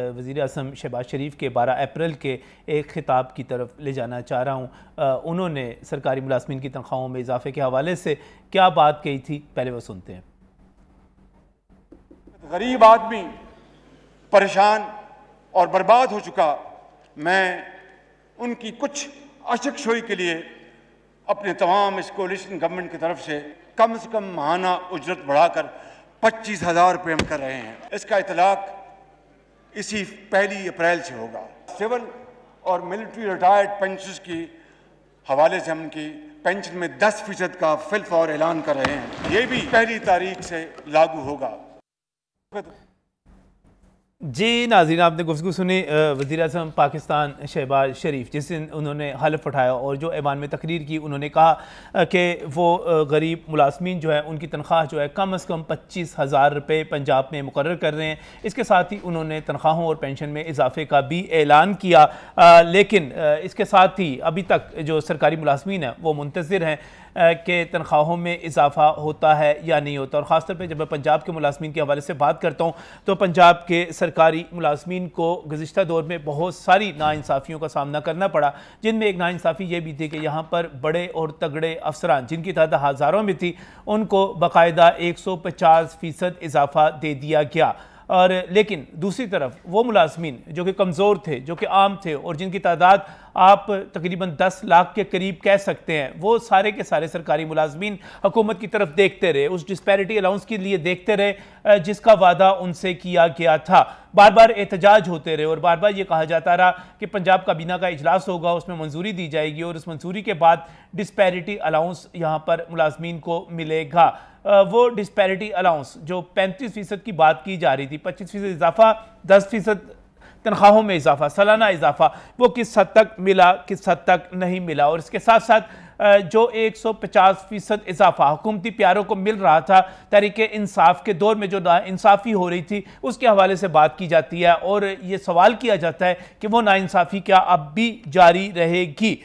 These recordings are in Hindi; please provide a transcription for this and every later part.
वज़ी अजम शहबाज शरीफ के बारह अप्रैल के एक ख़िताब की तरफ ले जाना चाह रहा हूँ उन्होंने सरकारी मुलाजमन की तनख्वाहों में इजाफे के हवाले से क्या बात कही थी पहले वो सुनते हैं गरीब आदमी परेशान और बर्बाद हो चुका मैं उनकी कुछ अशक शोई के लिए अपने तमाम इस कोलिशन गवर्नमेंट की तरफ से कम से कम महाना उजरत बढ़ाकर पच्चीस हज़ार रुपये हम कर रहे हैं इसका इतलाक़ इसी पहली अप्रैल से होगा सिविल और मिलिट्री रिटायर्ड पेंशन की हवाले से हम की पेंशन में 10 फीसद का फिल्फ और ऐलान कर रहे हैं ये भी पहली तारीख से लागू होगा जी नाजीन आपने गुफ्तु सुनी वज़ी अजम पाकिस्तान शहबाज शरीफ जिस दिन उन्होंने हलफ उठाया और जो ऐवान में तकरीर की उन्होंने कहा कि वो गरीब मुलाजमी जो है उनकी तनख्वाह जो है कम अज़ कम पच्चीस हज़ार रुपये पंजाब में मुकर कर रहे हैं इसके साथ ही उन्होंने तनख्वाहों और पेंशन में इजाफे का भी ऐलान किया आ, लेकिन आ, इसके साथ ही अभी तक जो सरकारी मुलाजमी हैं वो मुंतज़र हैं के तनख्वाहों में इजाफा होता है या नहीं होता और ख़ासतौर पर जब मैं पंजाब के मुलाजमीन के हवाले से बात करता हूँ तो पंजाब के सरकारी मुलाजमीन को गुज्त दौर में बहुत सारी नाानसाफ़ियों का सामना करना पड़ा जिनमें एक नाानसाफ़ी यह भी थी कि यहाँ पर बड़े और तगड़े अफसरान जिनकी तादाद हज़ारों में थी उनको बाकायदा एक सौ पचास फ़ीसद इजाफा दे दिया गया और लेकिन दूसरी तरफ वो मुलाजमीन जो कि कमज़ोर थे जो कि आम थे और जिनकी तादाद आप तकरीबन 10 लाख के करीब कह सकते हैं वो सारे के सारे सरकारी मुलाजमीन हुकूमत की तरफ देखते रहे उस डिस्पैरिटी अलाउंस के लिए देखते रहे जिसका वादा उनसे किया गया था बार बार एहतजाज होते रहे और बार बार ये कहा जाता रहा कि पंजाब काबीना का इजलास होगा उसमें मंजूरी दी जाएगी और उस मंजूरी के बाद डिस्पैरिटी अलाउंस यहाँ पर मुलाजमीन को मिलेगा वो डिस्पैरिटी अलाउंस जो पैंतीस फ़ीसद की बात की जा रही थी पच्चीस फ़ीसद इजाफा दस फ़ीसद तनख्वाहों में इजाफा सालाना इजाफा वो किस हद तक मिला किस हद तक नहीं मिला और इसके साथ साथ जो 150 फ़ीसद इजाफा हुकूमती प्यारों को मिल रहा था तहरीक इंसाफ के दौर में जो इंसाफ़ी हो रही थी उसके हवाले से बात की जाती है और ये सवाल किया जाता है कि वो नाानसाफ़ी क्या अब भी जारी रहेगी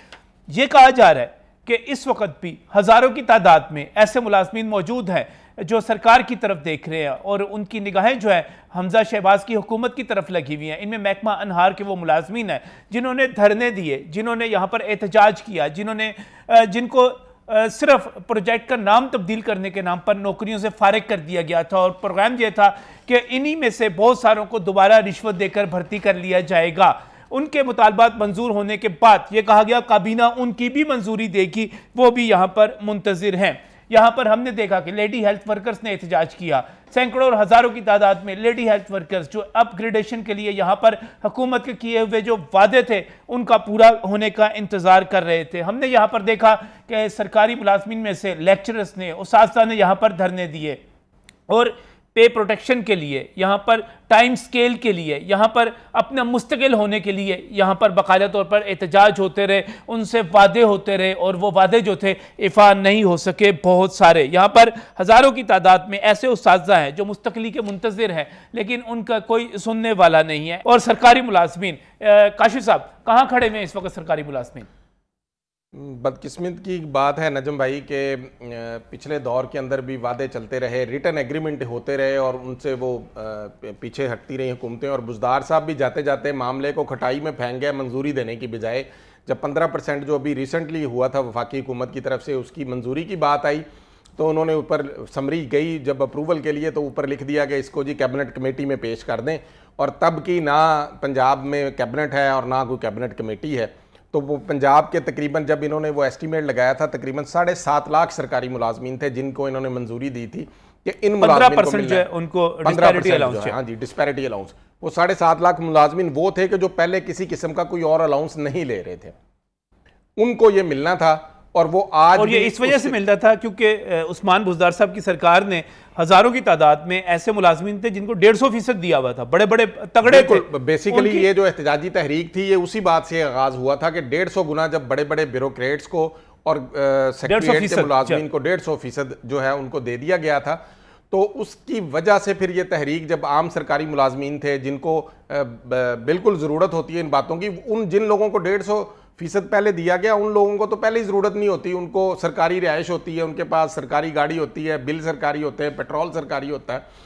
ये कहा जा रहा है कि इस वक्त भी हज़ारों की तादाद में ऐसे मुलाजमीन मौजूद हैं जो सरकार की तरफ देख रहे हैं और उनकी निगाहें जो है हमजा शहबाज की हुकूमत की तरफ लगी हुई हैं इनमें महकमा अनहार के वो मुलाजमीन हैं जिन्होंने धरने दिए जिन्होंने यहाँ पर एहतजाज किया जिन्होंने जिनको सिर्फ प्रोजेक्ट का नाम तब्दील करने के नाम पर नौकरियों से फारग कर दिया गया था और प्रोग्राम यह था कि इन्हीं में से बहुत सारों को दोबारा रिश्वत देकर भर्ती कर लिया जाएगा उनके मुतालबात मंजूर होने के बाद ये कहा गया काबीना उनकी भी मंजूरी देगी वो भी यहाँ पर मुंतजर हैं यहाँ पर हमने देखा कि लेडी हेल्थ वर्कर्स ने एहतजाज किया सैकड़ों और हज़ारों की तादाद में लेडी हेल्थ वर्कर्स जो अपग्रेडेशन के लिए यहाँ पर हुकूमत के किए हुए जो वादे थे उनका पूरा होने का इंतज़ार कर रहे थे हमने यहाँ पर देखा कि सरकारी मुलाजमीन में से लेक्चरर्स ने उस ने यहाँ पर धरने दिए और पे प्रोटेक्शन के लिए यहाँ पर टाइम स्केल के लिए यहाँ पर अपने मुस्तकिल होने के लिए यहाँ पर बाकायदा तौर पर एहतजाज होते रहे उनसे वादे होते रहे और वो वादे जो थे इफ़ा नहीं हो सके बहुत सारे यहाँ पर हज़ारों की तादाद में ऐसे उस हैं जो मुस्तकली के मुंतजर हैं लेकिन उनका कोई सुनने वाला नहीं है और सरकारी मुलाजमीन काशि साहब कहाँ खड़े हुए हैं इस वक्त सरकारी मुलाजमीन हम्म, बदकिस्मत की बात है नजम भाई के पिछले दौर के अंदर भी वादे चलते रहे रिटर्न एग्रीमेंट होते रहे और उनसे वो पीछे हटती रही हुकूमतें और बुजदार साहब भी जाते जाते मामले को खटाई में फेंक गए मंजूरी देने की बजाय जब पंद्रह परसेंट जो अभी रिसेंटली हुआ था वफाकी हुकूमत की तरफ से उसकी मंजूरी की बात आई तो उन्होंने ऊपर समरी गई जब अप्रूवल के लिए तो ऊपर लिख दिया कि इसको जी कैबिनेट कमेटी में पेश कर दें और तब की ना पंजाब में कैबिनेट है और ना कोई कैबिनेट कमेटी है तो वो पंजाब के तकरीबन जब इन्होंने वो एस्टीमेट लगाया था तकरीबन साढ़े सात लाख सरकारी मुलाजमीन थे जिनको इन्होंने मंजूरी दी थी कि इन मुलाजमीन को उनको हाँ जी डिस्पैरिटी अलाउंस वो साढ़े सात लाख मुलाजमीन वो थे कि जो पहले किसी किस्म का कोई और अलाउंस नहीं ले रहे थे उनको ये मिलना था और वो आज और ये इस वजह से मिलता था क्योंकि उस्मान बुजदार साहब की सरकार ने हजारों की तादाद में ऐसे मुलाजमीन थे जिनको डेढ़ सौ फीसद दिया हुआ था बड़े बड़े तगड़े बेसिकली ये जो एहतजाजी तहरीक थी ये उसी बात से आगाज हुआ था कि डेढ़ सौ गुना जब बड़े बड़े ब्यूरोक्रेट्स को और मुलाजमीन को डेढ़ सौ फीसद जो है उनको दे दिया गया था तो उसकी वजह से फिर ये तहरीक जब आम सरकारी मुलाजमीन थे जिनको बिल्कुल ज़रूरत होती है इन बातों की उन जिन लोगों को डेढ़ सौ फीसद पहले दिया गया उन लोगों को तो पहले ही ज़रूरत नहीं होती उनको सरकारी रिहाइश होती है उनके पास सरकारी गाड़ी होती है बिल सरकारी होते हैं पेट्रोल सरकारी होता है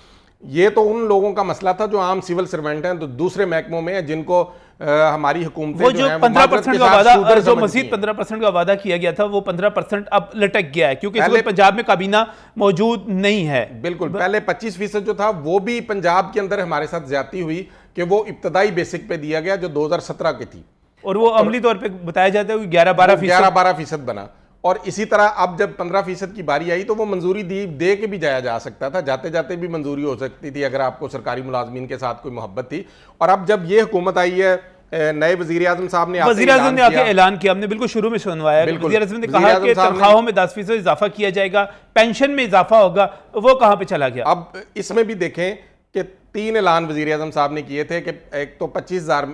ये तो उन लोगों का मसला था जो आम सिविल सर्वेंट हैं तो दूसरे महकमों में जिनको आ, हमारी हुकूमत वो जो पंद्रह परसेंट का वादा जो मजीद पंद्रह परसेंट का वादा किया गया था वो पंद्रह परसेंट अब लटक गया है क्योंकि पंजाब में काबीना मौजूद नहीं है बिल्कुल ब... पहले पच्चीस फीसद जो था वो भी पंजाब के अंदर हमारे साथ ज्यादा हुई कि वो इब्तदाई बेसिक पे दिया गया जो दो हजार सत्रह की थी और वो अमली तौर पे बताया जाता है कि ग्यारह बारह फीसद ग्यारह बारह फीसद बना और इसी तरह अब जब पंद्रह फीसद की बारी आई तो वो मंजूरी दी दे के भी जाया जा सकता था जाते जाते भी मंजूरी हो सकती थी अगर आपको सरकारी मुलाजमीन के साथ कोई मोहब्बत थी और अब जब ये हुकूमत आई है नए वजीर आजम साहब ने वजी अजम ने आके ऐलान किया हमने बिल्कुल शुरू में सुनवाया वजी अजम ने कहा कि तनख्वाहों में दस फीसद इजाफा किया जाएगा पेंशन में इजाफा होगा वो कहाँ पे चला गया अब इसमें भी देखें कि तीन ऐलान वजीर अजम साहब ने किए थे कि एक तो पच्चीस हज़ार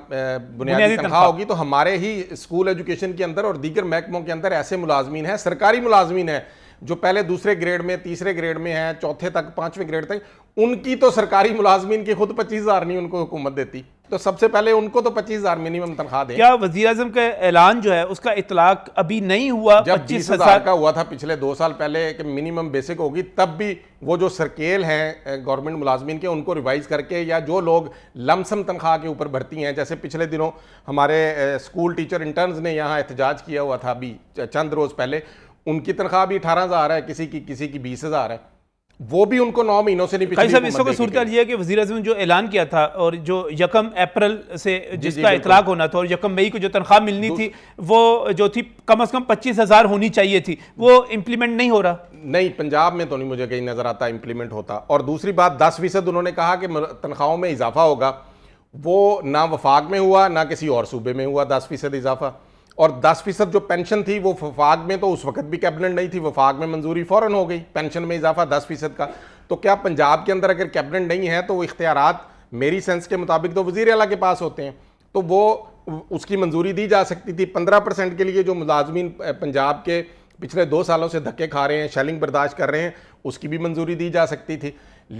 बुनियादी तनख्वाह होगी तो हमारे ही स्कूल एजुकेशन के अंदर और दीगर महकमों के अंदर ऐसे मुलाजमीन हैं सरकारी मुलाजमीन हैं जो पहले दूसरे ग्रेड में तीसरे ग्रेड में हैं चौथे तक पाँचवें ग्रेड तक उनकी तो सरकारी मुलाजमीन की खुद पच्चीस हज़ार नहीं उनको हुकूमत देती तो सबसे पहले उनको तो पच्चीस हजार मिनिमम तनख्वाह दें क्या वजी अजम का ऐलान जो है उसका इतलाक अभी नहीं हुआ जब पच्चीस हजार का हुआ था पिछले दो साल पहले कि मिनिमम बेसिक होगी तब भी वो जो सरकेल हैं गवर्नमेंट मुलाजमीन के उनको रिवाइज करके या जो लोग लमसम तनख्वाह के ऊपर भर्ती हैं जैसे पिछले दिनों हमारे स्कूल टीचर इंटर्न ने यहाँ एहतजाज किया हुआ था अभी चंद रोज़ पहले उनकी तनख्वाह भी अठारह हज़ार है किसी की किसी की बीस हज़ार है वो भी उनको नौ महीनों से नहीं साहब सूरत यह है कि वजी अजम जो ऐलान किया था और जो यकम अप्रैल से जिसका इतलाक होना था और यकम मई को जो तनख्वाह मिलनी थी वो जो थी कम अज कम पच्चीस हजार होनी चाहिए थी वो इम्प्लीमेंट नहीं हो रहा नहीं पंजाब में तो नहीं मुझे कहीं नजर आता इम्प्लीमेंट होता और दूसरी बात दस फीसद उन्होंने कहा कि तनख्वाहों में इजाफा होगा वो ना वफाक में हुआ ना किसी और सूबे में हुआ दस फीसद इजाफा और 10 फीसद जो पेंशन थी वो वफाक में तो उस वक्त भी कैबिनेट नहीं थी वफाक में मंजूरी फ़ौरन हो गई पेंशन में इजाफा दस फीसद का तो क्या पंजाब के अंदर अगर कैबिनेट नहीं है तो वो इख्तियार मेरी सेंस के मुताबिक तो वज़ी अला के पास होते हैं तो वो उसकी मंजूरी दी जा सकती थी पंद्रह परसेंट के लिए जो मुलाजमीन पंजाब के पिछले दो सालों से धक्के खा रहे हैं शेलिंग बर्दाश्त कर रहे हैं उसकी भी मंजूरी दी जा सकती थी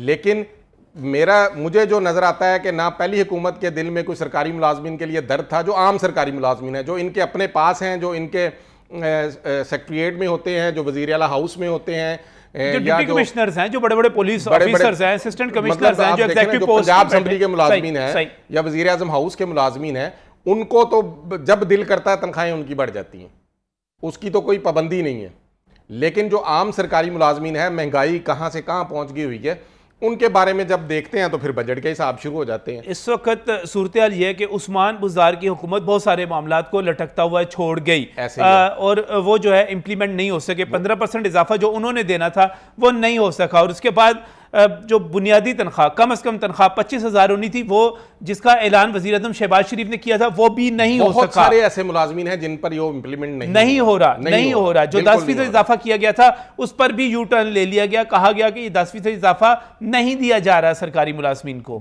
लेकिन मेरा मुझे जो नज़र आता है कि ना पहली हुकूमत के दिल में कोई सरकारी मुलाजमन के लिए दर्द था जो आम सरकारी मुलाजमन है जो इनके अपने पास हैं जो इनके सेक्रट्रिएट में होते हैं जो वजीर अला हाउस में होते हैं जो डिप्टी मतलब पंजाब के या वजीर अजम हाउस के मुलाजमीन है उनको तो जब दिल करता है तनख्वाहें उनकी बढ़ जाती हैं उसकी तो कोई पाबंदी नहीं है लेकिन जो आम सरकारी मुलाजमीन है महंगाई कहाँ से कहाँ पहुँच गई हुई है उनके बारे में जब देखते हैं तो फिर बजट के हिसाब शुरू हो जाते हैं इस वक्त सूरत यह है कि उस्मान बुजार की हुकूमत बहुत सारे मामला को लटकता हुआ छोड़ गई आ, और वो जो है इम्प्लीमेंट नहीं हो सके पंद्रह परसेंट इजाफा जो उन्होंने देना था वो नहीं हो सका और उसके बाद जो बुनियादी तनख्वाह कम अज़ कम तनख्वाह पच्चीस हज़ार होनी थी वो जिसका ऐलान वजी अजम शहबाज शरीफ ने किया था वो भी नहीं हो सकता सारे ऐसे मुलाजमीन हैं जिन पर यो इम्प्लीमेंट नहीं नहीं हो रहा नहीं हो रहा जो दस फीसद इजाफा किया गया था उस पर भी यू टर्न ले लिया गया कहा गया कि ये दस फीसद इजाफा नहीं दिया जा रहा सरकारी मुलाजमीन को